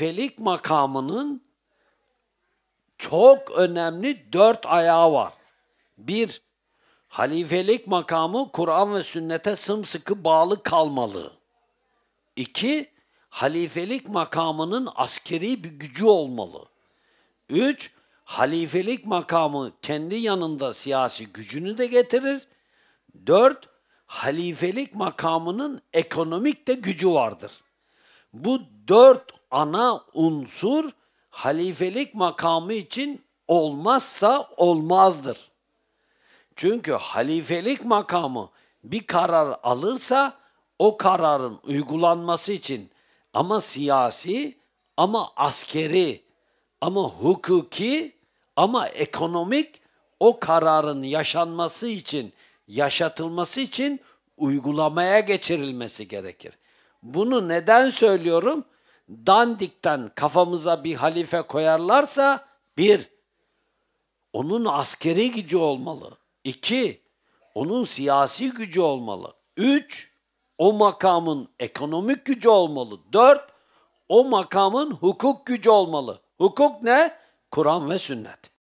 halifelik makamının çok önemli dört ayağı var. Bir, halifelik makamı Kur'an ve sünnete sımsıkı bağlı kalmalı. İki, halifelik makamının askeri bir gücü olmalı. Üç, halifelik makamı kendi yanında siyasi gücünü de getirir. Dört, halifelik makamının ekonomik de gücü vardır.'' Bu dört ana unsur halifelik makamı için olmazsa olmazdır. Çünkü halifelik makamı bir karar alırsa o kararın uygulanması için ama siyasi ama askeri ama hukuki ama ekonomik o kararın yaşanması için, yaşatılması için uygulamaya geçirilmesi gerekir. Bunu neden söylüyorum? Dandik'ten kafamıza bir halife koyarlarsa bir, onun askeri gücü olmalı. İki, onun siyasi gücü olmalı. Üç, o makamın ekonomik gücü olmalı. Dört, o makamın hukuk gücü olmalı. Hukuk ne? Kur'an ve sünnet.